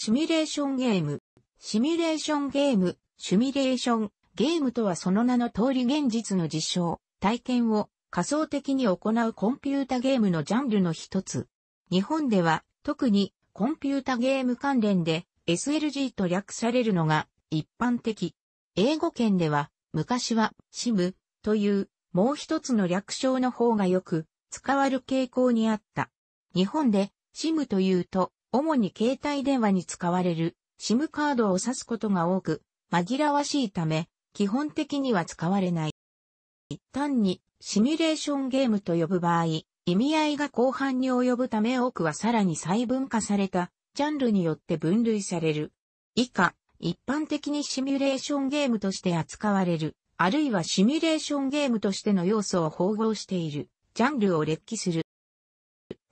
シミュレーションゲーム。シミュレーションゲーム、シミュレーション、ゲームとはその名の通り現実の事象、体験を仮想的に行うコンピュータゲームのジャンルの一つ。日本では特にコンピュータゲーム関連で SLG と略されるのが一般的。英語圏では昔は SIM というもう一つの略称の方がよく使われる傾向にあった。日本で SIM というと主に携帯電話に使われる SIM カードを指すことが多く、紛らわしいため、基本的には使われない。一旦にシミュレーションゲームと呼ぶ場合、意味合いが広範に及ぶため多くはさらに細分化されたジャンルによって分類される。以下、一般的にシミュレーションゲームとして扱われる、あるいはシミュレーションゲームとしての要素を包合している、ジャンルを列記する。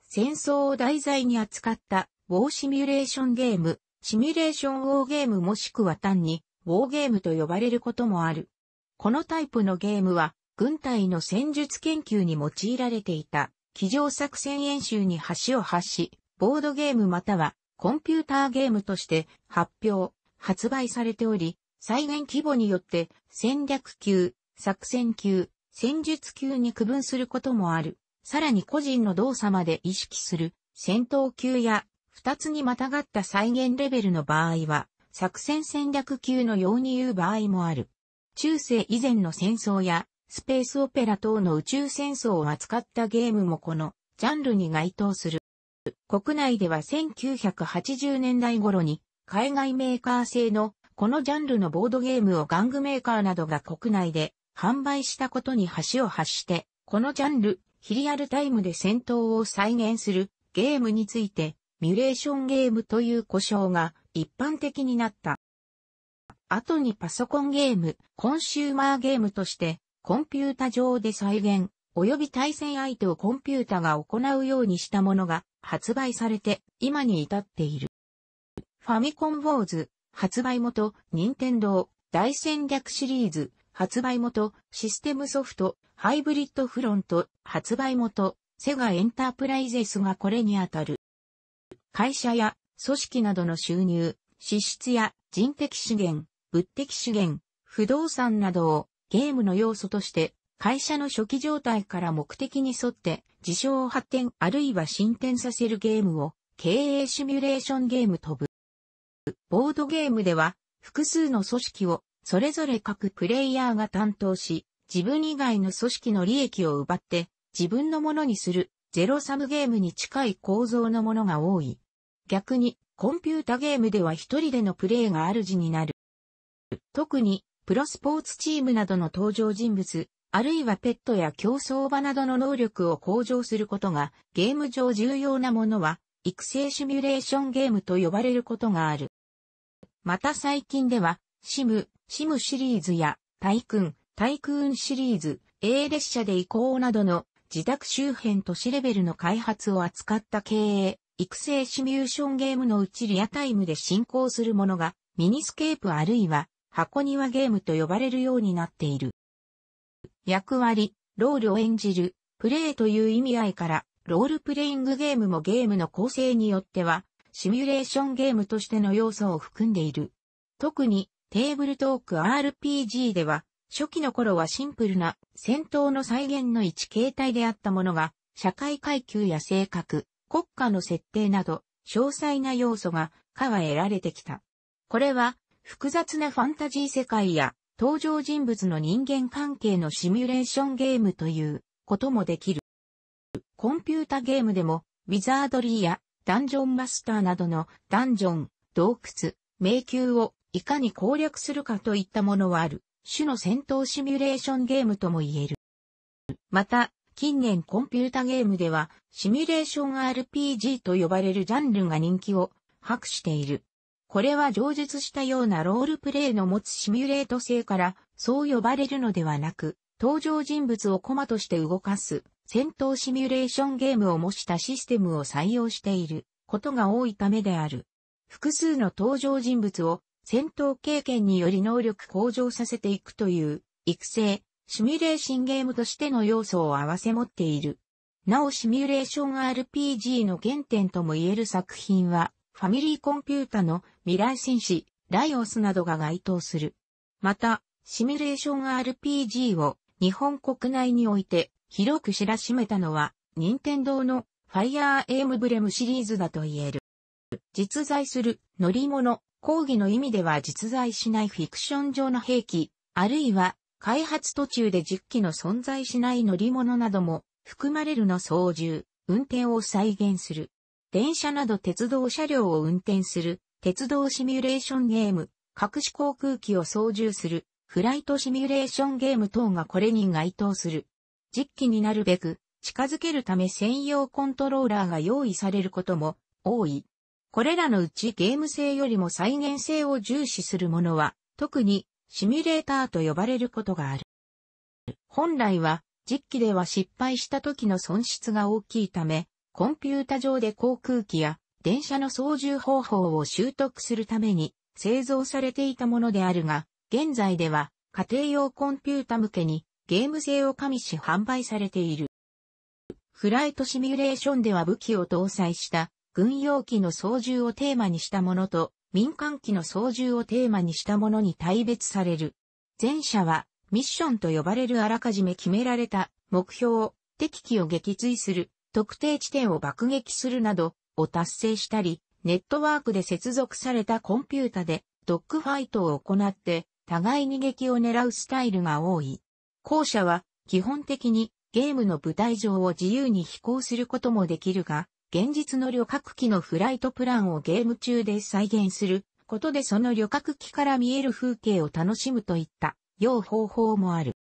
戦争を題材に扱ったウォーシミュレーションゲーム、シミュレーションウォーゲームもしくは単に、ウォーゲームと呼ばれることもある。このタイプのゲームは、軍隊の戦術研究に用いられていた、機上作戦演習に橋を発し、ボードゲームまたは、コンピューターゲームとして発表、発売されており、再現規模によって戦略級、作戦級、戦術級に区分することもある。さらに個人の動作まで意識する戦闘級や二つにまたがった再現レベルの場合は、作戦戦略級のように言う場合もある。中世以前の戦争や、スペースオペラ等の宇宙戦争を扱ったゲームもこのジャンルに該当する。国内では1980年代頃に海外メーカー製のこのジャンルのボードゲームを玩具メーカーなどが国内で販売したことに橋を発して、このジャンル、ヒリアルタイムで戦闘を再現するゲームについてミュレーションゲームという呼称が一般的になった。後にパソコンゲーム、コンシューマーゲームとして、コンピュータ上で再現、及び対戦相手をコンピュータが行うようにしたものが発売されて、今に至っている。ファミコンウォーズ、発売元、任天堂、大戦略シリーズ、発売元、システムソフト、ハイブリッドフロント、発売元、セガエンタープライゼスがこれにあたる。会社や組織などの収入、支出や人的資源、物的資源、不動産などをゲームの要素として会社の初期状態から目的に沿って事象を発展あるいは進展させるゲームを経営シミュレーションゲーム飛ぶ。ボードゲームでは複数の組織をそれぞれ各プレイヤーが担当し自分以外の組織の利益を奪って自分のものにするゼロサムゲームに近い構造のものが多い。逆に、コンピュータゲームでは一人でのプレイが主になる。特に、プロスポーツチームなどの登場人物、あるいはペットや競走馬などの能力を向上することが、ゲーム上重要なものは、育成シミュレーションゲームと呼ばれることがある。また最近では、シム、シムシリーズや、タイクーン、タイクーンシリーズ、A 列車で移行などの自宅周辺都市レベルの開発を扱った経営、育成シミューションゲームのうちリアタイムで進行するものがミニスケープあるいは箱庭ゲームと呼ばれるようになっている。役割、ロールを演じる、プレイという意味合いから、ロールプレイングゲームもゲームの構成によっては、シミュレーションゲームとしての要素を含んでいる。特に、テーブルトーク RPG では、初期の頃はシンプルな戦闘の再現の一形態であったものが、社会階級や性格、国家の設定など、詳細な要素が可は得られてきた。これは、複雑なファンタジー世界や、登場人物の人間関係のシミュレーションゲームということもできる。コンピュータゲームでも、ウィザードリーやダンジョンマスターなどのダンジョン、洞窟、迷宮をいかに攻略するかといったものはある、種の戦闘シミュレーションゲームとも言える。また、近年コンピュータゲームでは、シミュレーション RPG と呼ばれるジャンルが人気を博している。これは上述したようなロールプレイの持つシミュレート性から、そう呼ばれるのではなく、登場人物をコマとして動かす、戦闘シミュレーションゲームを模したシステムを採用していることが多いためである。複数の登場人物を戦闘経験により能力向上させていくという育成、シミュレーシンゲームとしての要素を合わせ持っている。なおシミュレーション RPG の原点とも言える作品は、ファミリーコンピュータの未来戦士、ライオスなどが該当する。また、シミュレーション RPG を日本国内において広く知らしめたのは、任天堂のファイアーエムブレムシリーズだと言える。実在する乗り物、講義の意味では実在しないフィクション上の兵器、あるいは開発途中で10機の存在しない乗り物なども含まれるの操縦、運転を再現する。電車など鉄道車両を運転する、鉄道シミュレーションゲーム、各種航空機を操縦する、フライトシミュレーションゲーム等がこれに該当する。実機になるべく近づけるため専用コントローラーが用意されることも多い。これらのうちゲーム性よりも再現性を重視するものは、特にシミュレーターと呼ばれることがある。本来は、実機では失敗した時の損失が大きいため、コンピュータ上で航空機や電車の操縦方法を習得するために製造されていたものであるが、現在では家庭用コンピュータ向けにゲーム性を加味し販売されている。フライトシミュレーションでは武器を搭載した軍用機の操縦をテーマにしたものと民間機の操縦をテーマにしたものに大別される。前者はミッションと呼ばれるあらかじめ決められた目標、敵機を撃墜する、特定地点を爆撃するなどを達成したり、ネットワークで接続されたコンピュータでドッグファイトを行って互いに撃を狙うスタイルが多い。後者は基本的にゲームの舞台上を自由に飛行することもできるが、現実の旅客機のフライトプランをゲーム中で再現することでその旅客機から見える風景を楽しむといった用方法もある。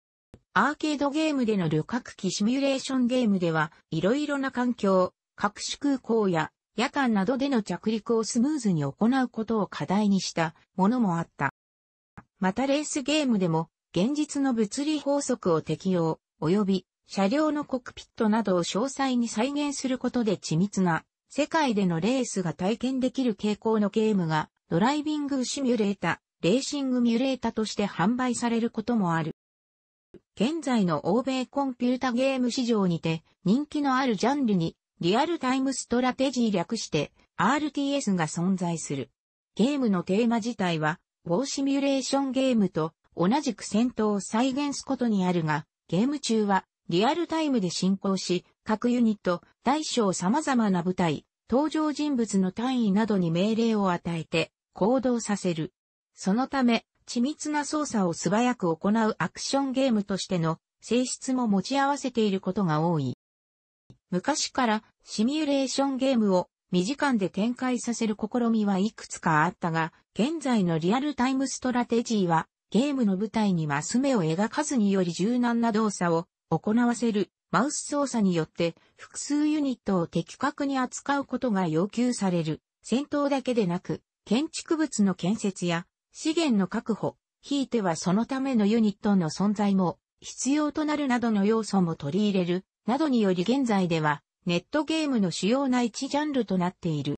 アーケードゲームでの旅客機シミュレーションゲームでは、いろいろな環境、各種空港や夜間などでの着陸をスムーズに行うことを課題にしたものもあった。またレースゲームでも、現実の物理法則を適用、及び車両のコクピットなどを詳細に再現することで緻密な、世界でのレースが体験できる傾向のゲームが、ドライビングシミュレータ、レーシングミュレータとして販売されることもある。現在の欧米コンピュータゲーム市場にて、人気のあるジャンルに、リアルタイムストラテジー略して、RTS が存在する。ゲームのテーマ自体は、ウォーシミュレーションゲームと同じく戦闘を再現すことにあるが、ゲーム中はリアルタイムで進行し、各ユニット、大小様々な部隊、登場人物の単位などに命令を与えて行動させる。そのため、緻密な操作を素早く行うアクションゲームとしての性質も持ち合わせていることが多い。昔からシミュレーションゲームを身近で展開させる試みはいくつかあったが、現在のリアルタイムストラテジーはゲームの舞台にマス目を描かずにより柔軟な動作を行わせるマウス操作によって複数ユニットを的確に扱うことが要求される。戦闘だけでなく、建築物の建設や資源の確保、ひいてはそのためのユニットの存在も必要となるなどの要素も取り入れる、などにより現在ではネットゲームの主要な一ジャンルとなっている。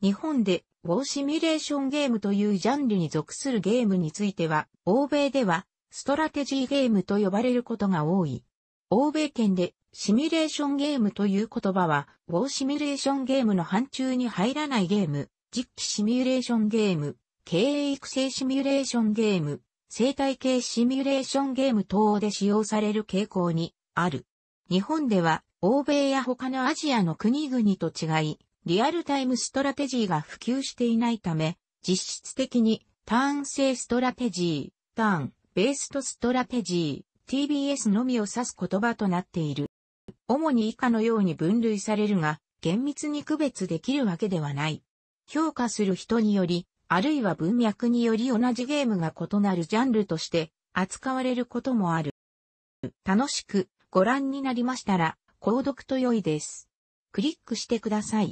日本でウォーシミュレーションゲームというジャンルに属するゲームについては、欧米ではストラテジーゲームと呼ばれることが多い。欧米圏でシミュレーションゲームという言葉は、ウォーシミュレーションゲームの範疇に入らないゲーム、実機シミュレーションゲーム、経営育成シミュレーションゲーム、生態系シミュレーションゲーム等で使用される傾向にある。日本では、欧米や他のアジアの国々と違い、リアルタイムストラテジーが普及していないため、実質的にターン制ストラテジー、ターン、ベースとストラテジー、TBS のみを指す言葉となっている。主に以下のように分類されるが、厳密に区別できるわけではない。評価する人により、あるいは文脈により同じゲームが異なるジャンルとして扱われることもある。楽しくご覧になりましたら、購読と良いです。クリックしてください。